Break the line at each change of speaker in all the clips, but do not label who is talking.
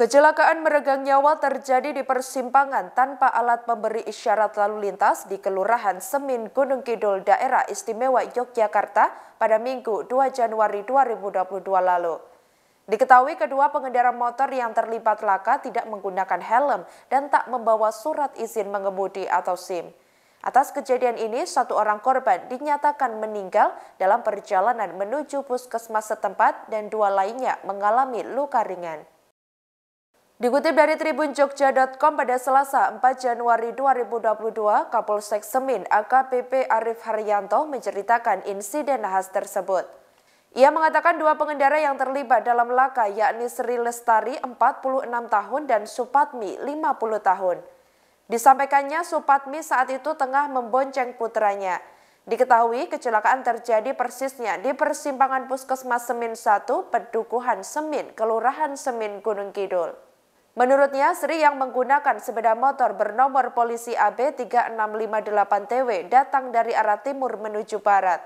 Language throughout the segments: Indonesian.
Kecelakaan meregang nyawa terjadi di persimpangan tanpa alat pemberi isyarat lalu lintas di Kelurahan Semin Gunung Kidul Daerah Istimewa Yogyakarta pada Minggu 2 Januari 2022 lalu. Diketahui kedua pengendara motor yang terlibat laka tidak menggunakan helm dan tak membawa surat izin mengemudi atau SIM. Atas kejadian ini, satu orang korban dinyatakan meninggal dalam perjalanan menuju puskesmas setempat dan dua lainnya mengalami luka ringan. Dikutip dari Tribun Jogja.com pada Selasa 4 Januari 2022, Kapolsek Semin AKPP Arif Haryanto menceritakan insiden khas tersebut. Ia mengatakan dua pengendara yang terlibat dalam laka yakni Sri Lestari 46 tahun dan Supatmi 50 tahun. Disampaikannya Supatmi saat itu tengah membonceng putranya. Diketahui kecelakaan terjadi persisnya di persimpangan Puskesmas Semin 1, Pedukuhan Semin, Kelurahan Semin, Gunung Kidul. Menurutnya, Sri yang menggunakan sepeda motor bernomor polisi AB 3658TW datang dari arah timur menuju barat.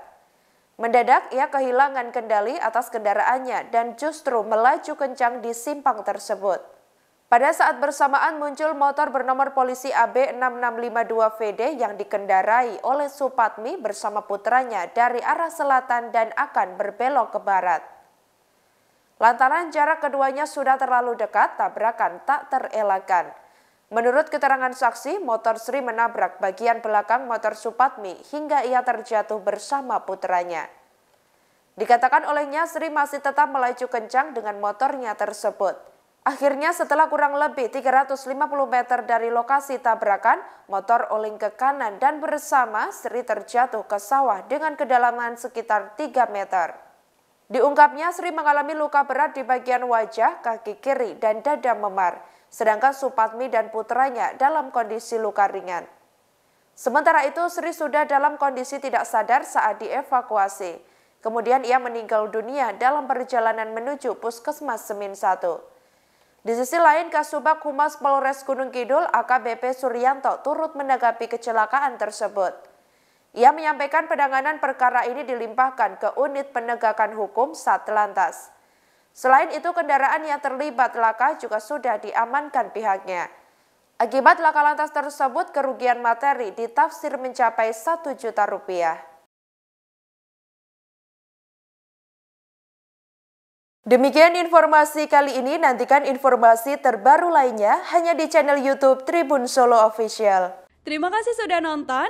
Mendadak, ia kehilangan kendali atas kendaraannya dan justru melaju kencang di simpang tersebut. Pada saat bersamaan muncul motor bernomor polisi AB 6652VD yang dikendarai oleh Supatmi bersama putranya dari arah selatan dan akan berbelok ke barat. Lantaran jarak keduanya sudah terlalu dekat, tabrakan tak terelakkan. Menurut keterangan saksi, motor Sri menabrak bagian belakang motor Supatmi hingga ia terjatuh bersama putranya. Dikatakan olehnya Sri masih tetap melaju kencang dengan motornya tersebut. Akhirnya setelah kurang lebih 350 meter dari lokasi tabrakan, motor oling ke kanan dan bersama Sri terjatuh ke sawah dengan kedalaman sekitar 3 meter. Diungkapnya Sri mengalami luka berat di bagian wajah, kaki kiri, dan dada memar, sedangkan Supatmi dan putranya dalam kondisi luka ringan. Sementara itu Sri sudah dalam kondisi tidak sadar saat dievakuasi. Kemudian ia meninggal dunia dalam perjalanan menuju Puskesmas Semin 1. Di sisi lain, Kasubag Humas Polres Gunung Kidul AKBP Suryanto turut menanggapi kecelakaan tersebut. Ia menyampaikan penanganan perkara ini dilimpahkan ke unit penegakan hukum Satlantas. Selain itu kendaraan yang terlibat laka juga sudah diamankan pihaknya. Akibat laka lantas tersebut kerugian materi ditafsir mencapai 1 juta rupiah. Demikian informasi kali ini, nantikan informasi terbaru lainnya hanya di channel Youtube Tribun Solo Official. Terima kasih sudah nonton.